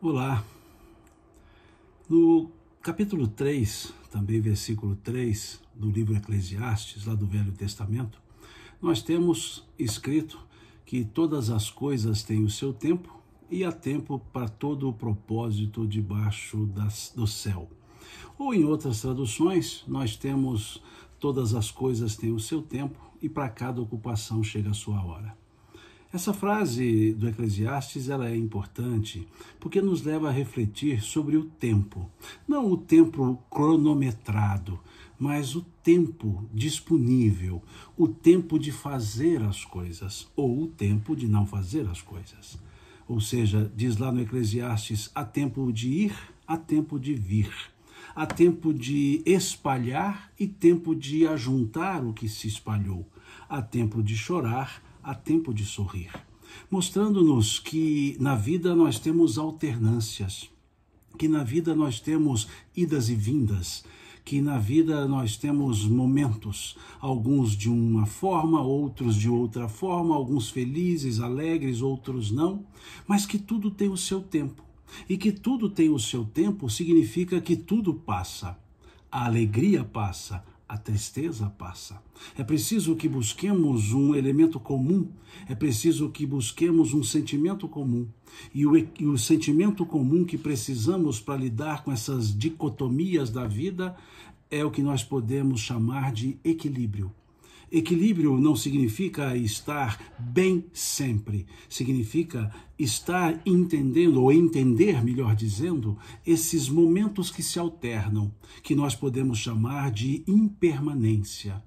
Olá. No capítulo 3, também versículo 3 do livro Eclesiastes, lá do Velho Testamento, nós temos escrito que todas as coisas têm o seu tempo e há tempo para todo o propósito debaixo das, do céu. Ou em outras traduções, nós temos todas as coisas têm o seu tempo e para cada ocupação chega a sua hora. Essa frase do Eclesiastes ela é importante porque nos leva a refletir sobre o tempo. Não o tempo cronometrado, mas o tempo disponível, o tempo de fazer as coisas ou o tempo de não fazer as coisas. Ou seja, diz lá no Eclesiastes: há tempo de ir, há tempo de vir há tempo de espalhar e tempo de ajuntar o que se espalhou, há tempo de chorar há tempo de sorrir, mostrando-nos que na vida nós temos alternâncias, que na vida nós temos idas e vindas, que na vida nós temos momentos, alguns de uma forma, outros de outra forma, alguns felizes, alegres, outros não, mas que tudo tem o seu tempo. E que tudo tem o seu tempo significa que tudo passa. A alegria passa, a tristeza passa. É preciso que busquemos um elemento comum, é preciso que busquemos um sentimento comum. E o, e o sentimento comum que precisamos para lidar com essas dicotomias da vida é o que nós podemos chamar de equilíbrio. Equilíbrio não significa estar bem sempre, significa estar entendendo, ou entender, melhor dizendo, esses momentos que se alternam, que nós podemos chamar de impermanência.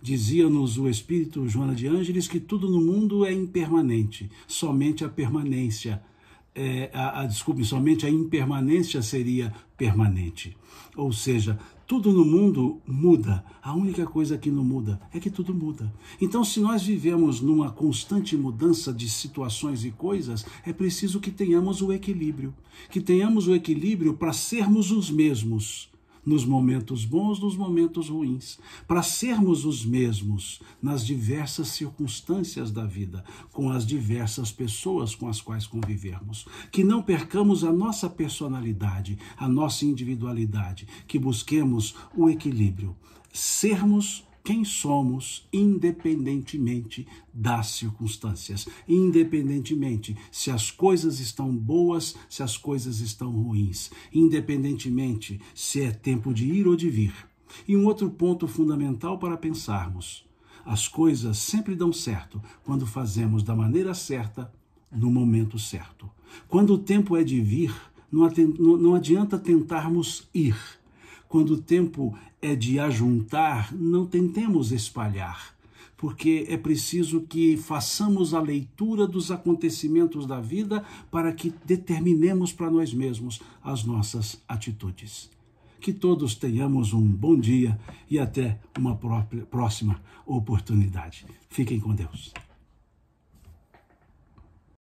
Dizia-nos o Espírito Joana de Ângeles que tudo no mundo é impermanente, somente a permanência é, a, a, desculpe, somente a impermanência seria permanente. Ou seja, tudo no mundo muda. A única coisa que não muda é que tudo muda. Então, se nós vivemos numa constante mudança de situações e coisas, é preciso que tenhamos o equilíbrio. Que tenhamos o equilíbrio para sermos os mesmos nos momentos bons, nos momentos ruins, para sermos os mesmos nas diversas circunstâncias da vida, com as diversas pessoas com as quais convivermos, que não percamos a nossa personalidade, a nossa individualidade, que busquemos o equilíbrio, sermos quem somos, independentemente das circunstâncias, independentemente se as coisas estão boas, se as coisas estão ruins, independentemente se é tempo de ir ou de vir. E um outro ponto fundamental para pensarmos: as coisas sempre dão certo quando fazemos da maneira certa, no momento certo. Quando o tempo é de vir, não adianta tentarmos ir quando o tempo é de ajuntar, não tentemos espalhar, porque é preciso que façamos a leitura dos acontecimentos da vida para que determinemos para nós mesmos as nossas atitudes. Que todos tenhamos um bom dia e até uma própria, próxima oportunidade. Fiquem com Deus.